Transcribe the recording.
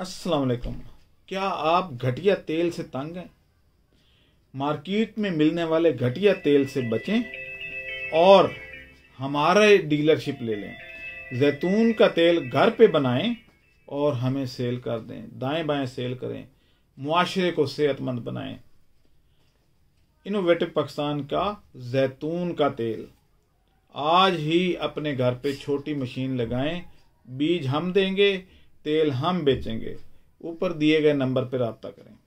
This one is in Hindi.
अस्सलाम क्या आप घटिया तेल से तंग हैं मार्केट में मिलने वाले घटिया तेल से बचें और हमारे डीलरशिप ले लें जैतून का तेल घर पे बनाएं और हमें सेल कर दें दाएं बाएं सेल करें मुआशरे को सेहतमंद बनाएं इनोवेटिव पाकिस्तान का जैतून का तेल आज ही अपने घर पे छोटी मशीन लगाएं बीज हम देंगे तेल हम बेचेंगे ऊपर दिए गए नंबर पर रबता करें